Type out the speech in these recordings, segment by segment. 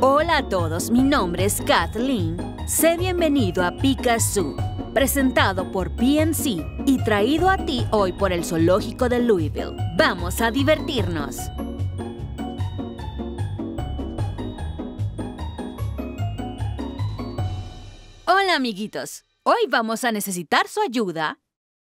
Hola a todos, mi nombre es Kathleen. Sé bienvenido a Pikachu, presentado por PNC y traído a ti hoy por el Zoológico de Louisville. Vamos a divertirnos. Hola amiguitos, hoy vamos a necesitar su ayuda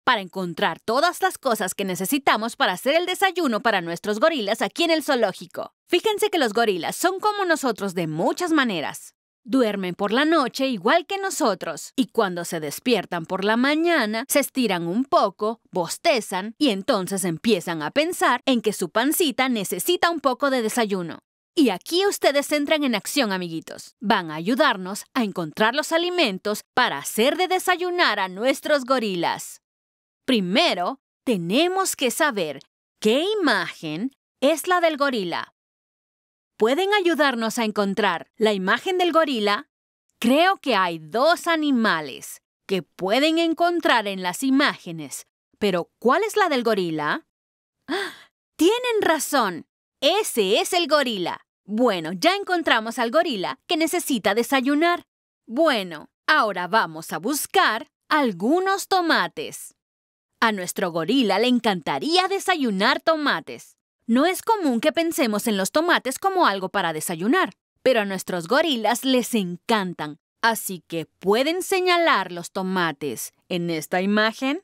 para encontrar todas las cosas que necesitamos para hacer el desayuno para nuestros gorilas aquí en el zoológico. Fíjense que los gorilas son como nosotros de muchas maneras. Duermen por la noche igual que nosotros y cuando se despiertan por la mañana se estiran un poco, bostezan y entonces empiezan a pensar en que su pancita necesita un poco de desayuno. Y aquí ustedes entran en acción, amiguitos. Van a ayudarnos a encontrar los alimentos para hacer de desayunar a nuestros gorilas. Primero, tenemos que saber qué imagen es la del gorila pueden ayudarnos a encontrar la imagen del gorila, creo que hay dos animales que pueden encontrar en las imágenes. Pero, ¿cuál es la del gorila? ¡Ah! Tienen razón. Ese es el gorila. Bueno, ya encontramos al gorila que necesita desayunar. Bueno, ahora vamos a buscar algunos tomates. A nuestro gorila le encantaría desayunar tomates. No es común que pensemos en los tomates como algo para desayunar, pero a nuestros gorilas les encantan. Así que, ¿pueden señalar los tomates en esta imagen?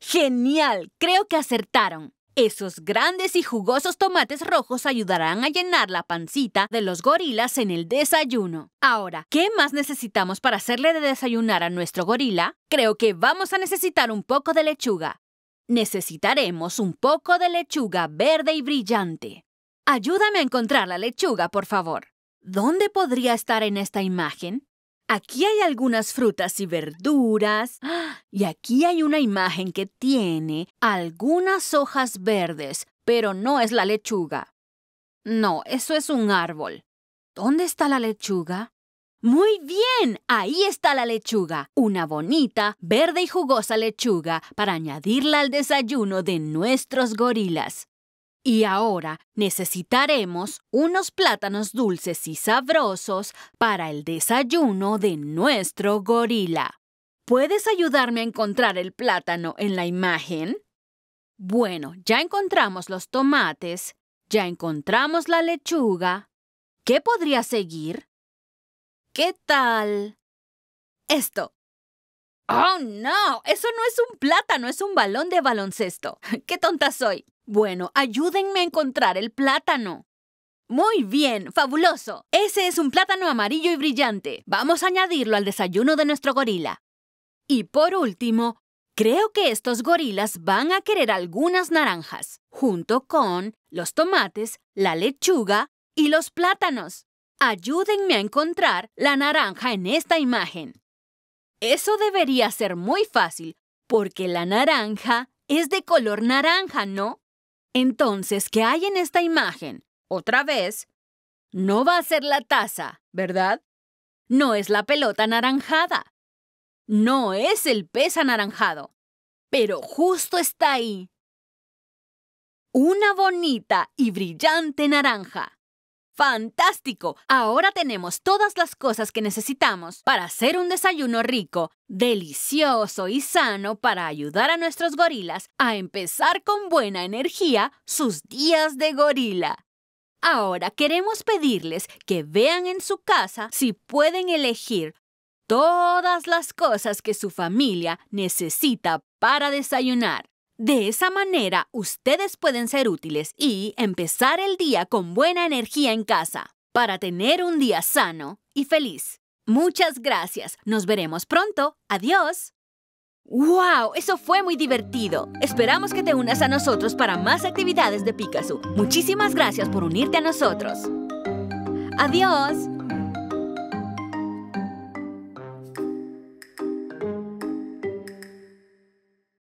¡Genial! Creo que acertaron. Esos grandes y jugosos tomates rojos ayudarán a llenar la pancita de los gorilas en el desayuno. Ahora, ¿qué más necesitamos para hacerle de desayunar a nuestro gorila? Creo que vamos a necesitar un poco de lechuga. Necesitaremos un poco de lechuga verde y brillante. Ayúdame a encontrar la lechuga, por favor. ¿Dónde podría estar en esta imagen? Aquí hay algunas frutas y verduras. Y aquí hay una imagen que tiene algunas hojas verdes, pero no es la lechuga. No, eso es un árbol. ¿Dónde está la lechuga? Muy bien, ahí está la lechuga, una bonita, verde y jugosa lechuga para añadirla al desayuno de nuestros gorilas. Y ahora necesitaremos unos plátanos dulces y sabrosos para el desayuno de nuestro gorila. ¿Puedes ayudarme a encontrar el plátano en la imagen? Bueno, ya encontramos los tomates, ya encontramos la lechuga. ¿Qué podría seguir? ¿Qué tal? Esto. Oh, no, eso no es un plátano, es un balón de baloncesto. ¡Qué tonta soy! Bueno, ayúdenme a encontrar el plátano. Muy bien, fabuloso. Ese es un plátano amarillo y brillante. Vamos a añadirlo al desayuno de nuestro gorila. Y por último, creo que estos gorilas van a querer algunas naranjas, junto con los tomates, la lechuga y los plátanos. Ayúdenme a encontrar la naranja en esta imagen. Eso debería ser muy fácil, porque la naranja es de color naranja, ¿no? Entonces, ¿qué hay en esta imagen? Otra vez, no va a ser la taza, ¿verdad? No es la pelota anaranjada. No es el pez anaranjado. Pero justo está ahí. Una bonita y brillante naranja. ¡Fantástico! Ahora tenemos todas las cosas que necesitamos para hacer un desayuno rico, delicioso y sano para ayudar a nuestros gorilas a empezar con buena energía sus días de gorila. Ahora queremos pedirles que vean en su casa si pueden elegir todas las cosas que su familia necesita para desayunar. De esa manera, ustedes pueden ser útiles y empezar el día con buena energía en casa para tener un día sano y feliz. Muchas gracias. Nos veremos pronto. Adiós. ¡Wow! Eso fue muy divertido. Esperamos que te unas a nosotros para más actividades de Picasso. Muchísimas gracias por unirte a nosotros. Adiós.